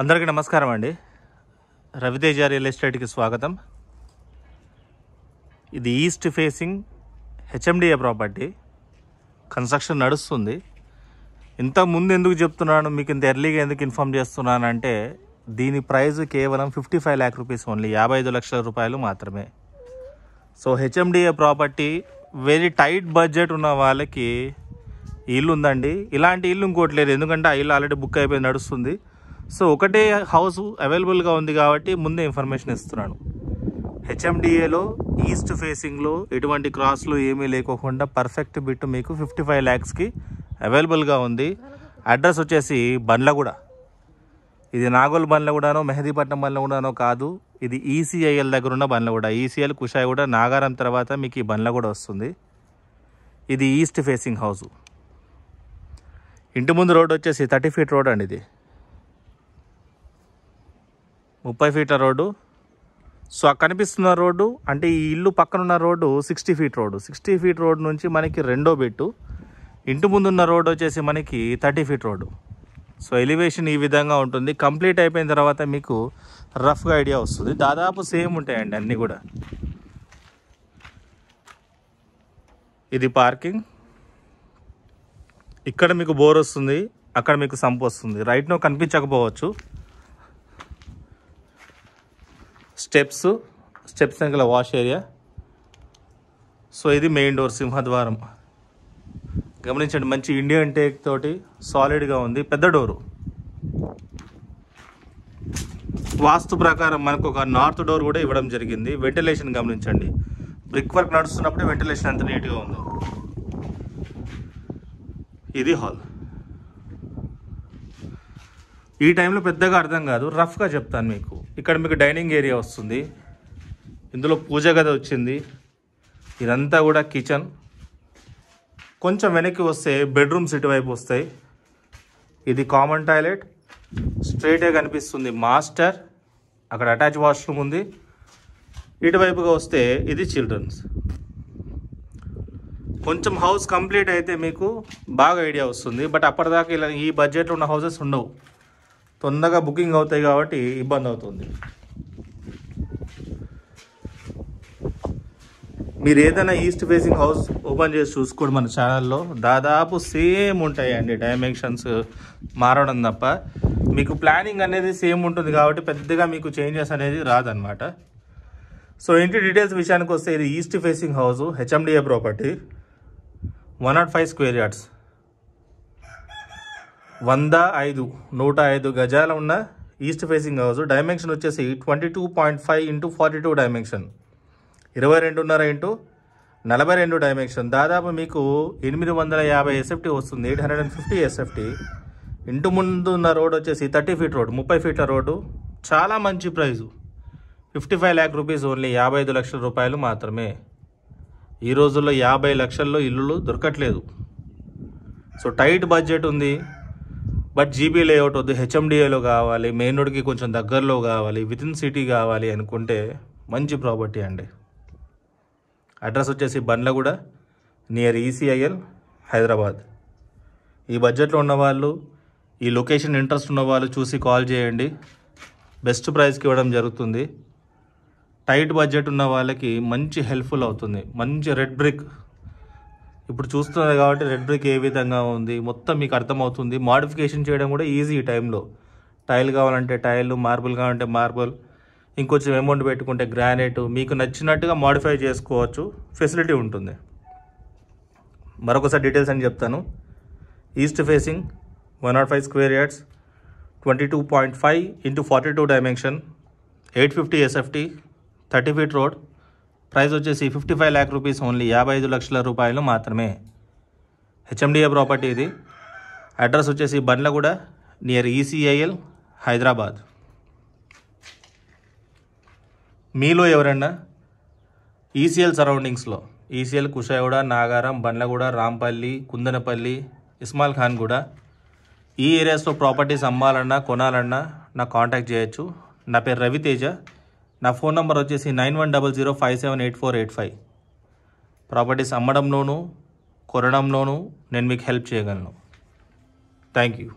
అందరికీ నమస్కారం అండి రవితేజ రియల్ ఎస్టేట్కి స్వాగతం ఇది east facing HMDA property construction నడుస్తుంది ఇంతకుముందు ముందు ఎందుకు చెప్తున్నాను మీకు ఇంత ఎర్లీగా ఎందుకు ఇన్ఫామ్ చేస్తున్నానంటే దీని ప్రైస్ కేవలం fifty five lakh rupees only యాభై ఐదు లక్షల రూపాయలు మాత్రమే so HMDA property very tight budget ఉన్న వాళ్ళకి ఇల్లు ఉందండి ఇలాంటి ఇల్లు ఇంకోటి లేదు ఎందుకంటే ఆ ఇల్లు ఆల్రెడీ బుక్ అయిపోయి నడుస్తుంది సో ఒకటే హౌస్ అవైలబుల్గా ఉంది కాబట్టి ముందే ఇన్ఫర్మేషన్ ఇస్తున్నాను హెచ్ఎండిఏలో ఈస్ట్ ఫేసింగ్లో ఎటువంటి క్రాస్లు ఏమీ లేకోకుండా పర్ఫెక్ట్ బిట్ మీకు ఫిఫ్టీ ఫైవ్ ల్యాక్స్కి అవైలబుల్గా ఉంది అడ్రస్ వచ్చేసి బండ్లగూడ ఇది నాగోల్ బండ్లగూడనో మెహదీపట్నం బండ్లగూడనో కాదు ఇది ఈసీఐఎల్ e దగ్గర ఉన్న బండ్లగూడ ఈసీఐఎల్ e కుషాయిగూడ నాగారం తర్వాత మీకు ఈ బండ్లగూడ వస్తుంది ఇది ఈస్ట్ ఫేసింగ్ హౌస్ ఇంటి ముందు రోడ్ వచ్చేసి థర్టీ ఫీట్ రోడ్ అండి ఇది ముప్పై ఫీట్ల రోడ్డు సో కనిపిస్తున్న రోడ్డు అంటే ఈ ఇల్లు పక్కన ఉన్న road sixty feet road sixty feet road నుంచి మనకి రెండో బెట్టు ఇంటి ముందున్న రోడ్డు వచ్చేసి మనకి thirty feet road so elevation ఈ విధంగా ఉంటుంది కంప్లీట్ అయిపోయిన తర్వాత మీకు రఫ్గా ఐడియా వస్తుంది దాదాపు సేమ్ ఉంటాయండి అన్నీ కూడా ఇది పార్కింగ్ ఇక్కడ మీకు బోర్ వస్తుంది అక్కడ మీకు సంప్ వస్తుంది రైట్నో కనిపించకపోవచ్చు స్టెప్స్ స్టెప్స్ వెనకాల వాష్ ఏరియా సో ఇది మెయిన్ డోర్ సింహద్వారం గమనించండి మంచి ఇండియన్ టేక్ తోటి సాలిడ్గా ఉంది పెద్ద డోరు వాస్తు ప్రకారం మనకు ఒక నార్త్ డోర్ కూడా ఇవ్వడం జరిగింది వెంటిలేషన్ గమనించండి బ్రిక్ వర్క్ నడుస్తున్నప్పుడు వెంటిలేషన్ అంత నీట్గా ఉందో ఇది హాల్ ఈ టైంలో పెద్దగా అర్థం కాదు రఫ్గా చెప్తాను మీకు ఇక్కడ మీకు డైనింగ్ ఏరియా వస్తుంది ఇందులో పూజ గది వచ్చింది ఇదంతా కూడా కిచెన్ కొంచెం వెనక్కి వస్తే బెడ్రూమ్స్ ఇటువైపు వస్తాయి ఇది కామన్ టాయిలెట్ స్ట్రైట్గా కనిపిస్తుంది మాస్టర్ అక్కడ అటాచ్ వాష్రూమ్ ఉంది ఇటువైపుగా వస్తే ఇది చిల్డ్రన్స్ కొంచెం హౌస్ కంప్లీట్ అయితే మీకు బాగా ఐడియా వస్తుంది బట్ అప్పటిదాకా ఇలా ఈ బడ్జెట్లో ఉన్న హౌసెస్ ఉండవు తొందరగా బుకింగ్ అవుతాయి కాబట్టి ఇబ్బంది అవుతుంది మీరు ఏదైనా ఈస్ట్ ఫేసింగ్ హౌస్ ఓపెన్ చేసి చూసుకోండి మన ఛానల్లో దాదాపు సేమ్ ఉంటాయండి డైమెన్షన్స్ మారడం తప్ప మీకు ప్లానింగ్ అనేది సేమ్ ఉంటుంది కాబట్టి పెద్దగా మీకు చేంజెస్ అనేది రాదనమాట సో ఇంటి డీటెయిల్స్ విషయానికి వస్తే ఇది east facing house HMDA property one not five square yards వంద ఐదు నూట ఐదు గజాల ఉన్న ఈస్ట్ ఫేసింగ్ హౌస్ డైమెన్షన్ వచ్చేసి twenty two point five into forty two dimension ఇరవై రెండున్నర ఇంటూ నలభై రెండు డైమెన్షన్ దాదాపు మీకు ఎనిమిది వందల యాభై ఎస్ఎఫ్టీ వస్తుంది eight hundred and fifty SFT ఇంటి ముందు ఉన్న రోడ్ వచ్చేసి థర్టీ ఫీట్ రోడ్ ముప్పై ఫీట్ల రోడ్డు చాలా మంచి price fifty five lakh rupees only యాభై ఐదు లక్షల రూపాయలు మాత్రమే ఈ రోజుల్లో యాభై లక్షల్లో ఇల్లులు దొరకట్లేదు సో టైట్ బడ్జెట్ ఉంది బట్ జీబీ లేఅవుట్ వద్దు హెచ్ఎండిఏలో కావాలి మెయిన్ రోడ్కి కొంచెం దగ్గరలో కావాలి వితిన్ సిటీ కావాలి అనుకుంటే మంచి ప్రాపర్టీ అండి అడ్రస్ వచ్చేసి బండ్లగూడ నియర్ ఈసీఐఎల్ హైదరాబాద్ ఈ బడ్జెట్లో ఉన్నవాళ్ళు ఈ లొకేషన్ ఇంట్రెస్ట్ ఉన్నవాళ్ళు చూసి కాల్ చేయండి బెస్ట్ ప్రైస్కి ఇవ్వడం జరుగుతుంది టైట్ బడ్జెట్ ఉన్న వాళ్ళకి మంచి హెల్ప్ఫుల్ అవుతుంది మంచి రెడ్ బ్రిక్ ఇప్పుడు చూస్తున్నారు కాబట్టి రెడ్ బ్రిక్ ఏ విధంగా ఉంది మొత్తం మీకు అర్థమవుతుంది మాడిఫికేషన్ చేయడం కూడా ఈజీ ఈ టైంలో టైల్ కావాలంటే టైల్ మార్బుల్ కావాలంటే మార్బుల్ ఇంకొంచెం అమౌంట్ పెట్టుకుంటే గ్రానైట్ మీకు నచ్చినట్టుగా మాడిఫై చేసుకోవచ్చు ఫెసిలిటీ ఉంటుంది మరొకసారి డీటెయిల్స్ అని చెప్తాను east facing one not five square yards twenty two point five into forty two dimension eight fifty SFT thirty feet road price వచ్చేసి fifty five lakh rupees only యాభై ఐదు లక్షల రూపాయలు మాత్రమే హెచ్ఎండిఏ ప్రాపర్టీ ఇది అడ్రస్ వచ్చేసి బండ్లగూడ నియర్ ఈసీఐఎల్ హైదరాబాద్ మీలో ఎవరన్నా ఈసీఎల్ సరౌండింగ్స్లో ఈసీఎల్ కుషాయగూడ నాగారం బండ్లగూడ రాంపల్లి కుందనపల్లి ఇస్మాల్ ఖాన్ కూడా ఈ ఏరియాస్లో ప్రాపర్టీస్ అమ్మాలన్నా కొనాలన్నా నాకు కాంటాక్ట్ చేయొచ్చు నా పేరు రవితేజ నా ఫోన్ నంబర్ వచ్చేసి nine one double zero five seven eight four eight five properties అమ్మడంలోనూ కొనడంలోనూ నేను మీకు హెల్ప్ చేయగలను థ్యాంక్ యూ